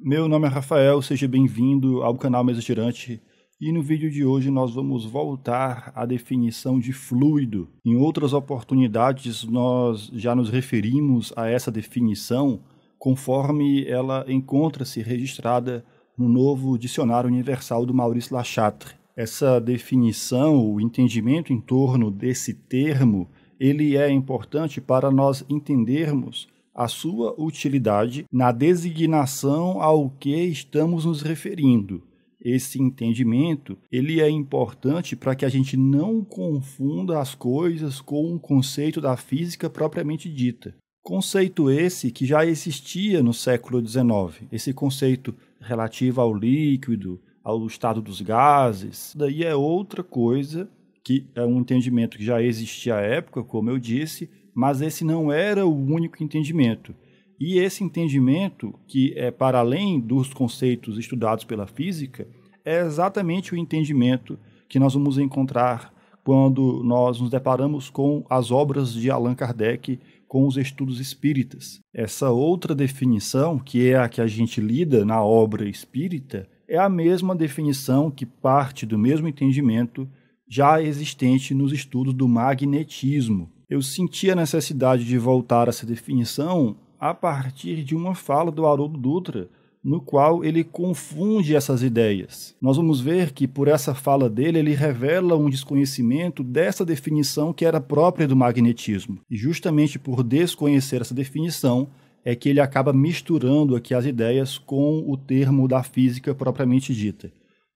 Meu nome é Rafael, seja bem-vindo ao canal Mesa Girante. E no vídeo de hoje nós vamos voltar à definição de fluido. Em outras oportunidades nós já nos referimos a essa definição conforme ela encontra-se registrada no novo Dicionário Universal do Maurice Lachatre. Essa definição, o entendimento em torno desse termo, ele é importante para nós entendermos a sua utilidade na designação ao que estamos nos referindo. Esse entendimento, ele é importante para que a gente não confunda as coisas com o conceito da física propriamente dita. Conceito esse que já existia no século XIX, esse conceito relativo ao líquido, ao estado dos gases. Daí é outra coisa que é um entendimento que já existia à época, como eu disse, mas esse não era o único entendimento. E esse entendimento, que é para além dos conceitos estudados pela física, é exatamente o entendimento que nós vamos encontrar quando nós nos deparamos com as obras de Allan Kardec, com os estudos espíritas. Essa outra definição, que é a que a gente lida na obra espírita, é a mesma definição que parte do mesmo entendimento já existente nos estudos do magnetismo, eu senti a necessidade de voltar a essa definição a partir de uma fala do Haroldo Dutra, no qual ele confunde essas ideias. Nós vamos ver que, por essa fala dele, ele revela um desconhecimento dessa definição que era própria do magnetismo. E, justamente por desconhecer essa definição, é que ele acaba misturando aqui as ideias com o termo da física propriamente dita.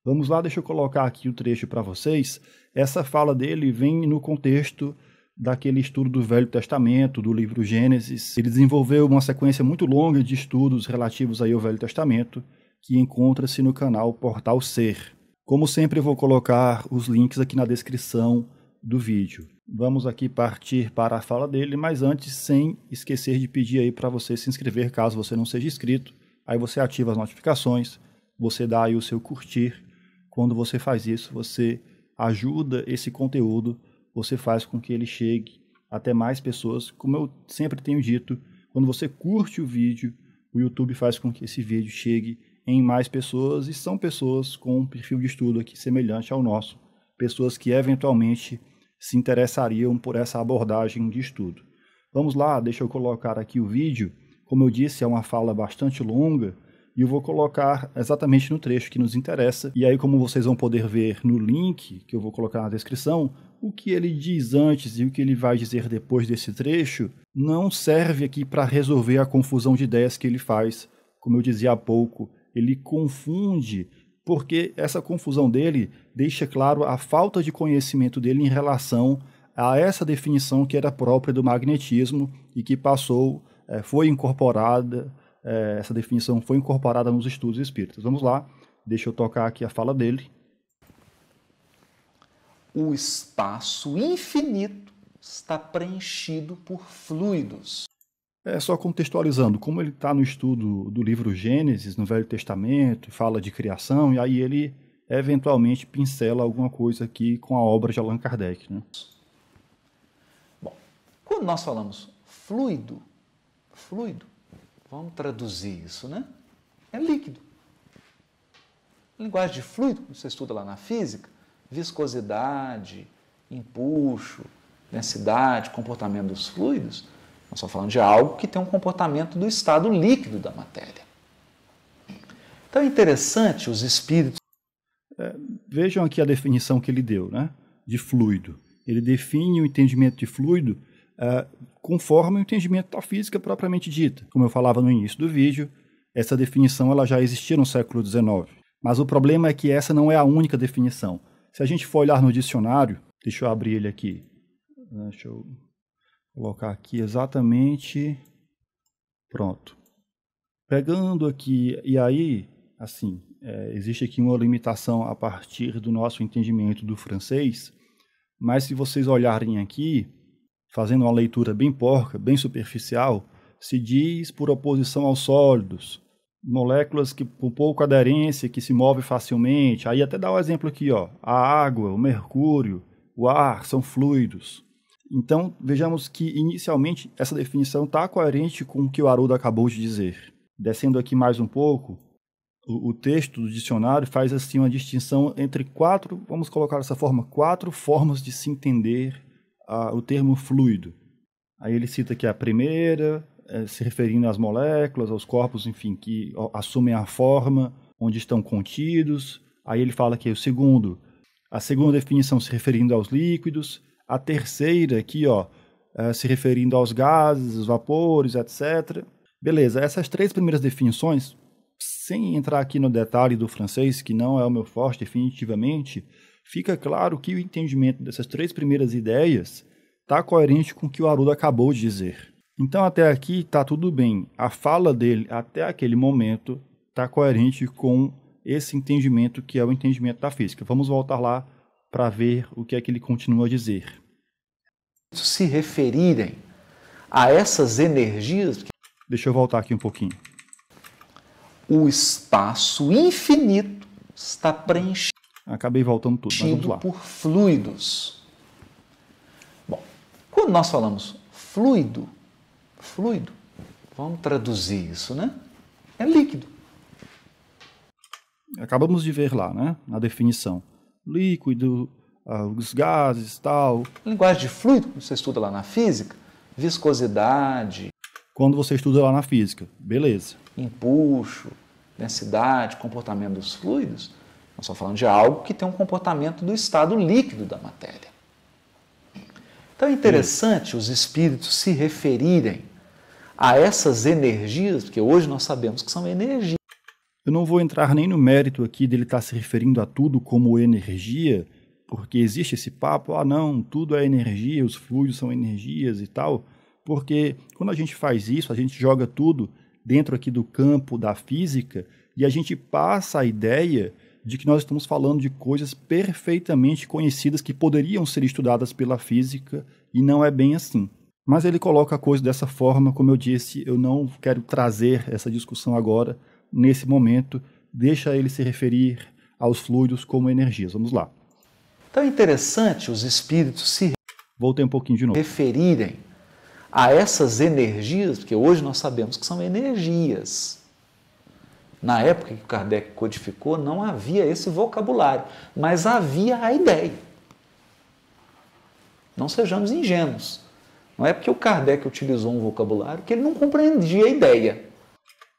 Vamos lá, deixa eu colocar aqui o trecho para vocês. Essa fala dele vem no contexto daquele estudo do Velho Testamento, do livro Gênesis. Ele desenvolveu uma sequência muito longa de estudos relativos aí ao Velho Testamento, que encontra-se no canal Portal Ser. Como sempre, eu vou colocar os links aqui na descrição do vídeo. Vamos aqui partir para a fala dele, mas antes, sem esquecer de pedir aí para você se inscrever caso você não seja inscrito. Aí você ativa as notificações, você dá aí o seu curtir. Quando você faz isso, você ajuda esse conteúdo você faz com que ele chegue até mais pessoas. Como eu sempre tenho dito, quando você curte o vídeo, o YouTube faz com que esse vídeo chegue em mais pessoas e são pessoas com um perfil de estudo aqui semelhante ao nosso, pessoas que eventualmente se interessariam por essa abordagem de estudo. Vamos lá, deixa eu colocar aqui o vídeo. Como eu disse, é uma fala bastante longa, e eu vou colocar exatamente no trecho que nos interessa. E aí, como vocês vão poder ver no link que eu vou colocar na descrição, o que ele diz antes e o que ele vai dizer depois desse trecho não serve aqui para resolver a confusão de ideias que ele faz. Como eu dizia há pouco, ele confunde, porque essa confusão dele deixa claro a falta de conhecimento dele em relação a essa definição que era própria do magnetismo e que passou, eh, foi incorporada é, essa definição foi incorporada nos estudos espíritas. Vamos lá, deixa eu tocar aqui a fala dele. O espaço infinito está preenchido por fluidos. É só contextualizando, como ele está no estudo do livro Gênesis, no Velho Testamento, fala de criação, e aí ele eventualmente pincela alguma coisa aqui com a obra de Allan Kardec. Né? Bom, quando nós falamos fluido, fluido, Vamos traduzir isso, né? É líquido. Linguagem de fluido, que você estuda lá na física, viscosidade, empuxo, densidade, comportamento dos fluidos, nós estamos falando de algo que tem um comportamento do estado líquido da matéria. Então é interessante os espíritos. É, vejam aqui a definição que ele deu, né? De fluido. Ele define o entendimento de fluido uh, conforme o entendimento da física propriamente dita. Como eu falava no início do vídeo, essa definição ela já existia no século XIX. Mas o problema é que essa não é a única definição. Se a gente for olhar no dicionário, deixa eu abrir ele aqui. Ah, deixa eu colocar aqui exatamente. Pronto. Pegando aqui, e aí, assim, é, existe aqui uma limitação a partir do nosso entendimento do francês, mas se vocês olharem aqui, fazendo uma leitura bem porca, bem superficial, se diz por oposição aos sólidos, moléculas que com pouca aderência, que se movem facilmente. Aí até dá o um exemplo aqui, ó, a água, o mercúrio, o ar são fluidos. Então, vejamos que inicialmente essa definição está coerente com o que o Haroldo acabou de dizer. Descendo aqui mais um pouco, o, o texto do dicionário faz assim uma distinção entre quatro, vamos colocar dessa forma, quatro formas de se entender a, o termo fluido. Aí ele cita que a primeira, é, se referindo às moléculas, aos corpos, enfim, que assumem a forma onde estão contidos. Aí ele fala que o segundo, a segunda definição se referindo aos líquidos, a terceira aqui, ó, é, se referindo aos gases, os vapores, etc. Beleza, essas três primeiras definições, sem entrar aqui no detalhe do francês, que não é o meu forte definitivamente, fica claro que o entendimento dessas três primeiras ideias está coerente com o que o Arudo acabou de dizer. Então, até aqui está tudo bem. A fala dele até aquele momento está coerente com esse entendimento que é o entendimento da física. Vamos voltar lá para ver o que é que ele continua a dizer. Se referirem a essas energias. Deixa eu voltar aqui um pouquinho. O espaço infinito está preenchido acabei voltando tudo, mas vamos lá. por fluidos. Bom, quando nós falamos fluido, fluido, vamos traduzir isso, né? É líquido. Acabamos de ver lá, né? Na definição. Líquido, ah, os gases, tal. linguagem de fluido, você estuda lá na física, viscosidade. Quando você estuda lá na física, beleza. Empuxo, densidade, comportamento dos fluidos, nós estamos falando de algo que tem um comportamento do estado líquido da matéria. Então é interessante os espíritos se referirem a essas energias, porque hoje nós sabemos que são energias. Eu não vou entrar nem no mérito aqui dele estar se referindo a tudo como energia, porque existe esse papo, ah não, tudo é energia, os fluidos são energias e tal, porque quando a gente faz isso, a gente joga tudo dentro aqui do campo da física e a gente passa a ideia de que nós estamos falando de coisas perfeitamente conhecidas que poderiam ser estudadas pela física e não é bem assim. Mas ele coloca a coisa dessa forma, como eu disse, eu não quero trazer essa discussão agora, nesse momento, deixa ele se referir aos fluidos como energias. Vamos lá. Então é interessante os espíritos se Voltei um pouquinho de novo. referirem a essas energias, porque hoje nós sabemos que são energias na época que Kardec codificou, não havia esse vocabulário, mas havia a ideia. Não sejamos ingênuos. Não é porque o Kardec utilizou um vocabulário que ele não compreendia a ideia.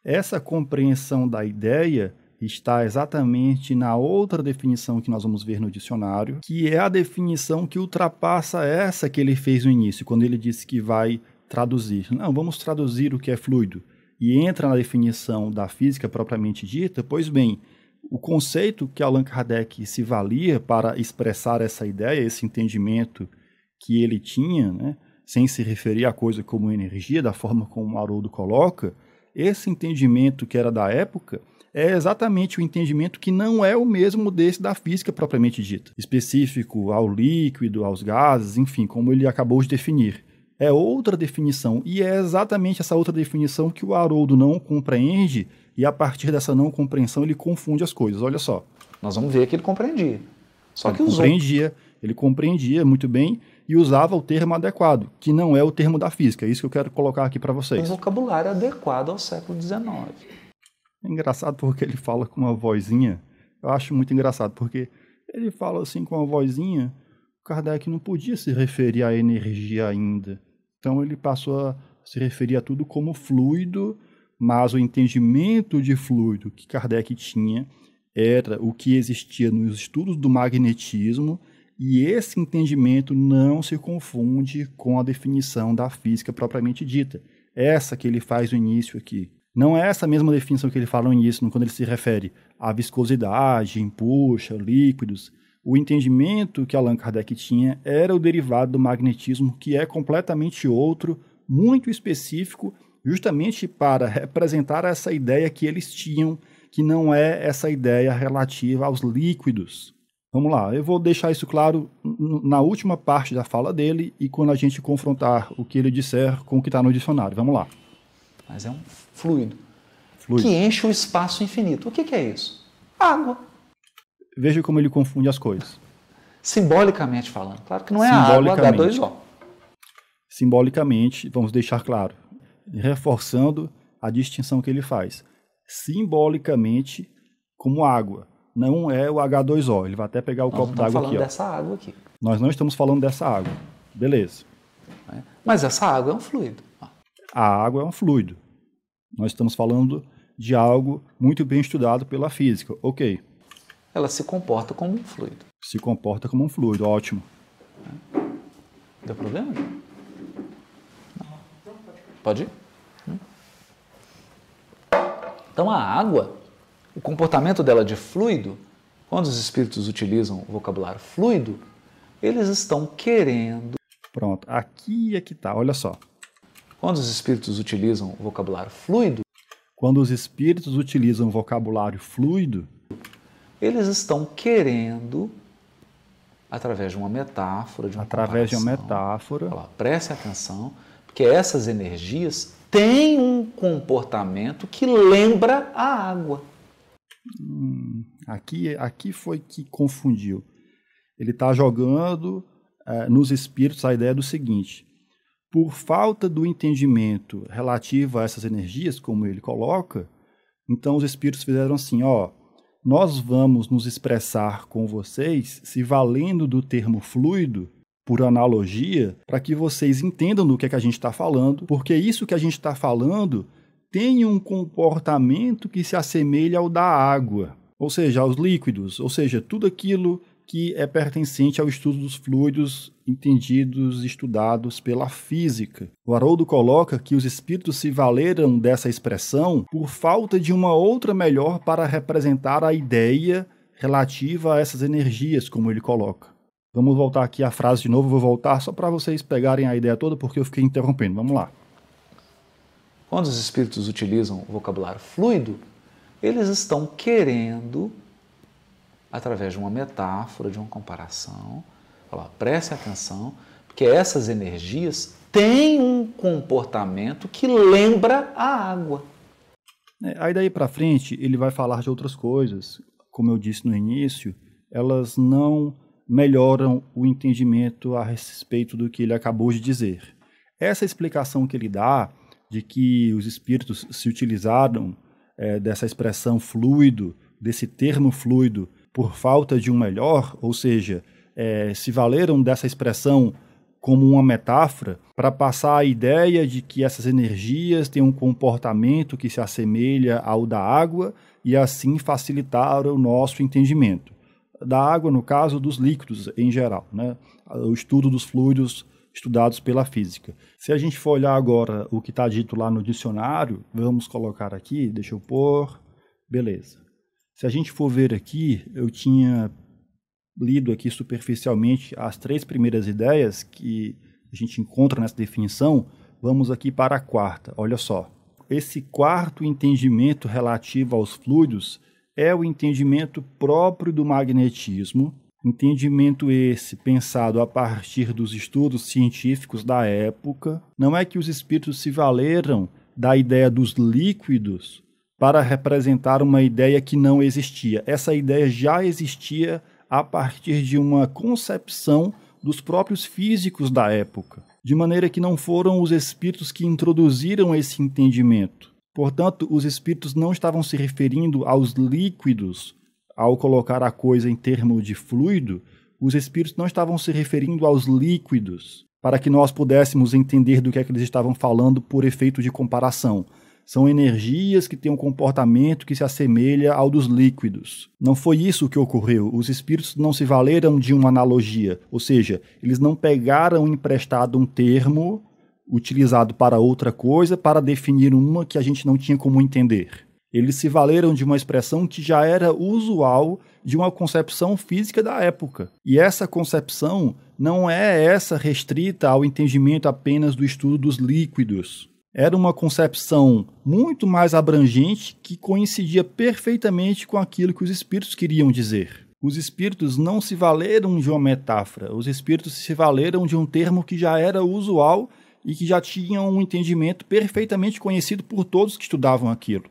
Essa compreensão da ideia está exatamente na outra definição que nós vamos ver no dicionário, que é a definição que ultrapassa essa que ele fez no início, quando ele disse que vai traduzir. Não, vamos traduzir o que é fluido e entra na definição da física propriamente dita, pois bem, o conceito que Allan Kardec se valia para expressar essa ideia, esse entendimento que ele tinha, né, sem se referir à coisa como energia, da forma como Haroldo coloca, esse entendimento que era da época é exatamente o entendimento que não é o mesmo desse da física propriamente dita, específico ao líquido, aos gases, enfim, como ele acabou de definir é outra definição. E é exatamente essa outra definição que o Haroldo não compreende, e a partir dessa não compreensão ele confunde as coisas. Olha só. Nós vamos ver que ele compreendia. Só ele que usou. Compreendia, ele compreendia muito bem e usava o termo adequado, que não é o termo da física. É isso que eu quero colocar aqui para vocês. Um vocabulário adequado ao século XIX. É engraçado porque ele fala com uma vozinha. Eu acho muito engraçado porque ele fala assim com uma vozinha. Kardec não podia se referir à energia ainda então ele passou a se referir a tudo como fluido, mas o entendimento de fluido que Kardec tinha era o que existia nos estudos do magnetismo, e esse entendimento não se confunde com a definição da física propriamente dita. Essa que ele faz no início aqui. Não é essa mesma definição que ele fala no início, quando ele se refere à viscosidade, em puxa, líquidos. O entendimento que Allan Kardec tinha era o derivado do magnetismo, que é completamente outro, muito específico, justamente para representar essa ideia que eles tinham, que não é essa ideia relativa aos líquidos. Vamos lá, eu vou deixar isso claro na última parte da fala dele e quando a gente confrontar o que ele disser com o que está no dicionário. Vamos lá. Mas é um fluido, fluido. que enche o espaço infinito. O que, que é isso? Água veja como ele confunde as coisas. Simbolicamente falando, claro que não é a água é H2O. Simbolicamente, vamos deixar claro, reforçando a distinção que ele faz. Simbolicamente, como água, não é o H2O. Ele vai até pegar o Nós copo d'água aqui. Nós estamos falando dessa água aqui. Nós não estamos falando dessa água. Beleza. É. Mas essa água é um fluido. Ah. A água é um fluido. Nós estamos falando de algo muito bem estudado pela física. Ok ela se comporta como um fluido. Se comporta como um fluido, ótimo. Deu problema? Não. Pode ir? Hum? Então a água, o comportamento dela de fluido, quando os espíritos utilizam o vocabulário fluido, eles estão querendo. Pronto, aqui é que tá, olha só. Quando os espíritos utilizam o vocabulário fluido. Quando os espíritos utilizam o vocabulário fluido, eles estão querendo, através de uma metáfora, de uma através de uma metáfora, lá, preste atenção, porque essas energias têm um comportamento que lembra a água. Hum, aqui, aqui foi que confundiu. Ele está jogando é, nos espíritos a ideia do seguinte: por falta do entendimento relativo a essas energias, como ele coloca, então os espíritos fizeram assim, ó, nós vamos nos expressar com vocês se valendo do termo fluido por analogia para que vocês entendam do que, é que a gente está falando, porque isso que a gente está falando tem um comportamento que se assemelha ao da água, ou seja, aos líquidos, ou seja, tudo aquilo que é pertencente ao estudo dos fluidos entendidos e estudados pela física. O Haroldo coloca que os espíritos se valeram dessa expressão por falta de uma outra melhor para representar a ideia relativa a essas energias, como ele coloca. Vamos voltar aqui à frase de novo, vou voltar só para vocês pegarem a ideia toda, porque eu fiquei interrompendo. Vamos lá. Quando os espíritos utilizam o vocabulário fluido, eles estão querendo através de uma metáfora, de uma comparação. Falar, preste atenção, porque essas energias têm um comportamento que lembra a água. É, aí daí para frente ele vai falar de outras coisas, como eu disse no início, elas não melhoram o entendimento a respeito do que ele acabou de dizer. Essa explicação que ele dá de que os espíritos se utilizaram é, dessa expressão fluido, desse termo fluido, por falta de um melhor, ou seja, é, se valeram dessa expressão como uma metáfora para passar a ideia de que essas energias têm um comportamento que se assemelha ao da água e assim facilitar o nosso entendimento. Da água, no caso, dos líquidos em geral, né? o estudo dos fluidos estudados pela física. Se a gente for olhar agora o que está dito lá no dicionário, vamos colocar aqui, deixa eu pôr, beleza. Se a gente for ver aqui, eu tinha lido aqui superficialmente as três primeiras ideias que a gente encontra nessa definição. Vamos aqui para a quarta. Olha só. Esse quarto entendimento relativo aos fluidos é o entendimento próprio do magnetismo, Entendimento esse pensado a partir dos estudos científicos da época. Não é que os espíritos se valeram da ideia dos líquidos para representar uma ideia que não existia. Essa ideia já existia a partir de uma concepção dos próprios físicos da época, de maneira que não foram os espíritos que introduziram esse entendimento. Portanto, os espíritos não estavam se referindo aos líquidos ao colocar a coisa em termos de fluido, os espíritos não estavam se referindo aos líquidos, para que nós pudéssemos entender do que é que eles estavam falando por efeito de comparação. São energias que têm um comportamento que se assemelha ao dos líquidos. Não foi isso que ocorreu. Os espíritos não se valeram de uma analogia, ou seja, eles não pegaram emprestado um termo utilizado para outra coisa para definir uma que a gente não tinha como entender. Eles se valeram de uma expressão que já era usual de uma concepção física da época. E essa concepção não é essa restrita ao entendimento apenas do estudo dos líquidos. Era uma concepção muito mais abrangente que coincidia perfeitamente com aquilo que os espíritos queriam dizer. Os espíritos não se valeram de uma metáfora, os espíritos se valeram de um termo que já era usual e que já tinha um entendimento perfeitamente conhecido por todos que estudavam aquilo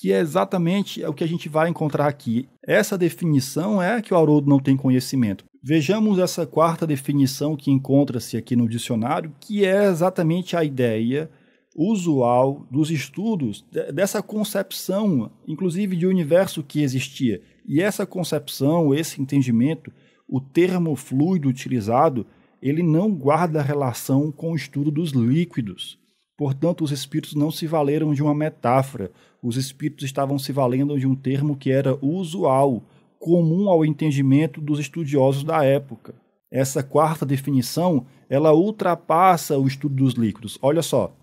que é exatamente o que a gente vai encontrar aqui. Essa definição é que o Haroldo não tem conhecimento. Vejamos essa quarta definição que encontra-se aqui no dicionário, que é exatamente a ideia usual dos estudos, dessa concepção, inclusive de universo que existia. E essa concepção, esse entendimento, o termo fluido utilizado, ele não guarda relação com o estudo dos líquidos. Portanto, os espíritos não se valeram de uma metáfora, os espíritos estavam se valendo de um termo que era usual, comum ao entendimento dos estudiosos da época. Essa quarta definição, ela ultrapassa o estudo dos líquidos. Olha só,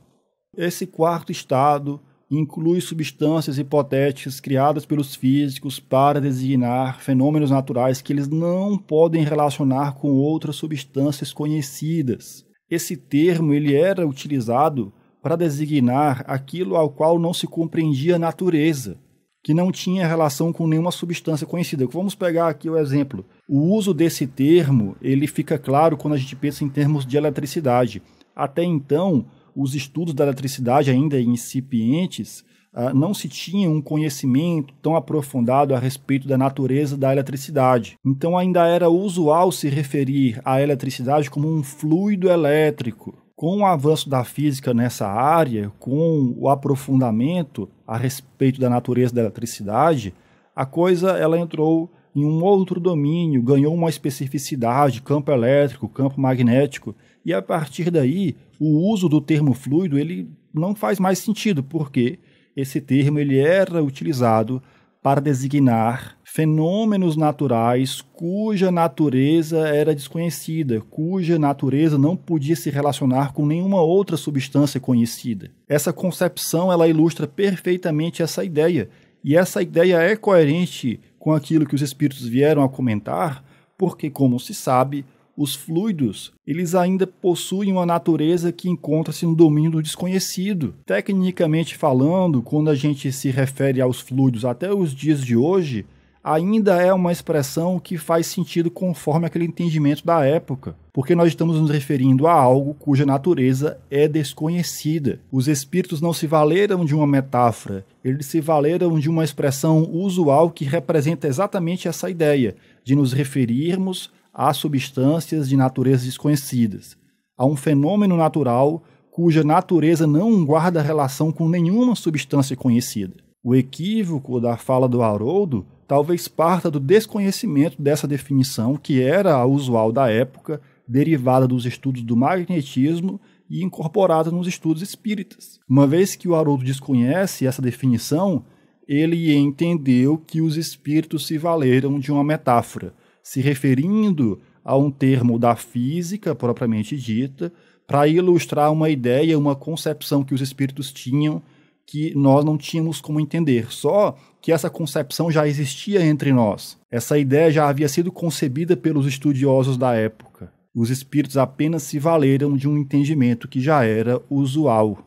esse quarto estado inclui substâncias hipotéticas criadas pelos físicos para designar fenômenos naturais que eles não podem relacionar com outras substâncias conhecidas. Esse termo ele era utilizado para designar aquilo ao qual não se compreendia a natureza, que não tinha relação com nenhuma substância conhecida. Vamos pegar aqui o exemplo. O uso desse termo, ele fica claro quando a gente pensa em termos de eletricidade. Até então, os estudos da eletricidade ainda incipientes, uh, não se tinha um conhecimento tão aprofundado a respeito da natureza da eletricidade. Então ainda era usual se referir à eletricidade como um fluido elétrico. Com o avanço da física nessa área, com o aprofundamento a respeito da natureza da eletricidade, a coisa ela entrou em um outro domínio, ganhou uma especificidade, campo elétrico, campo magnético, e a partir daí o uso do termo fluido ele não faz mais sentido, porque esse termo ele era utilizado para designar fenômenos naturais cuja natureza era desconhecida, cuja natureza não podia se relacionar com nenhuma outra substância conhecida. Essa concepção ela ilustra perfeitamente essa ideia, e essa ideia é coerente com aquilo que os espíritos vieram a comentar, porque como se sabe, os fluidos, eles ainda possuem uma natureza que encontra-se no domínio do desconhecido. Tecnicamente falando, quando a gente se refere aos fluidos até os dias de hoje, ainda é uma expressão que faz sentido conforme aquele entendimento da época, porque nós estamos nos referindo a algo cuja natureza é desconhecida. Os espíritos não se valeram de uma metáfora, eles se valeram de uma expressão usual que representa exatamente essa ideia, de nos referirmos a substâncias de naturezas desconhecidas, a um fenômeno natural cuja natureza não guarda relação com nenhuma substância conhecida. O equívoco da fala do Haroldo talvez parta do desconhecimento dessa definição que era a usual da época, derivada dos estudos do magnetismo e incorporada nos estudos espíritas. Uma vez que o Haroldo desconhece essa definição, ele entendeu que os espíritos se valeram de uma metáfora, se referindo a um termo da física propriamente dita, para ilustrar uma ideia, uma concepção que os espíritos tinham que nós não tínhamos como entender, só que essa concepção já existia entre nós. Essa ideia já havia sido concebida pelos estudiosos da época. Os espíritos apenas se valeram de um entendimento que já era usual.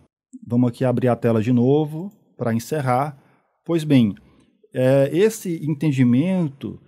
Vamos aqui abrir a tela de novo para encerrar. Pois bem, é, esse entendimento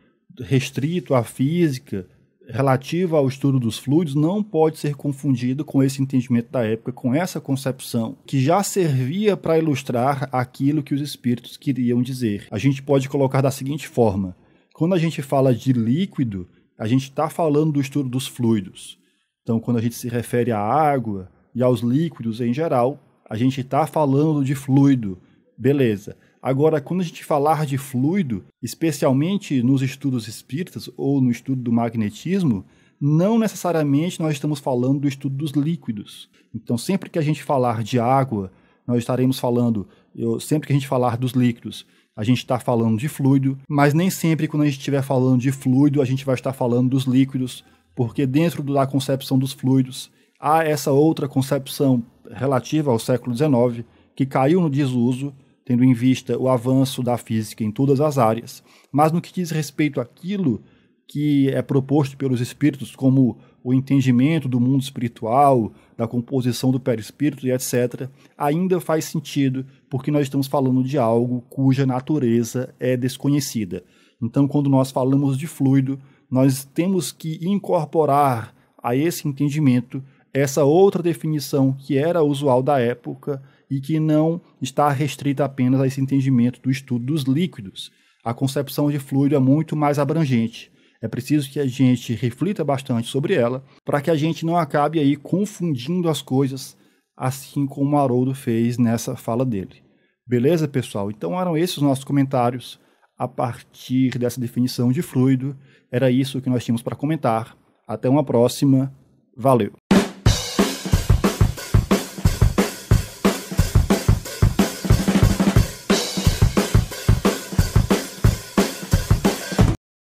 restrito à física, relativa ao estudo dos fluidos, não pode ser confundido com esse entendimento da época, com essa concepção, que já servia para ilustrar aquilo que os espíritos queriam dizer. A gente pode colocar da seguinte forma: quando a gente fala de líquido, a gente está falando do estudo dos fluidos. Então, quando a gente se refere à água e aos líquidos em geral, a gente está falando de fluido, beleza. Agora, quando a gente falar de fluido, especialmente nos estudos espíritas ou no estudo do magnetismo, não necessariamente nós estamos falando do estudo dos líquidos. Então, sempre que a gente falar de água, nós estaremos falando, eu, sempre que a gente falar dos líquidos, a gente está falando de fluido, mas nem sempre quando a gente estiver falando de fluido, a gente vai estar falando dos líquidos, porque dentro da concepção dos fluidos há essa outra concepção relativa ao século XIX que caiu no desuso tendo em vista o avanço da física em todas as áreas. Mas no que diz respeito àquilo que é proposto pelos espíritos, como o entendimento do mundo espiritual, da composição do perispírito e etc., ainda faz sentido porque nós estamos falando de algo cuja natureza é desconhecida. Então, quando nós falamos de fluido, nós temos que incorporar a esse entendimento essa outra definição que era usual da época e que não está restrita apenas a esse entendimento do estudo dos líquidos. A concepção de fluido é muito mais abrangente. É preciso que a gente reflita bastante sobre ela para que a gente não acabe aí confundindo as coisas, assim como o Haroldo fez nessa fala dele. Beleza, pessoal? Então eram esses os nossos comentários a partir dessa definição de fluido. Era isso que nós tínhamos para comentar. Até uma próxima. Valeu!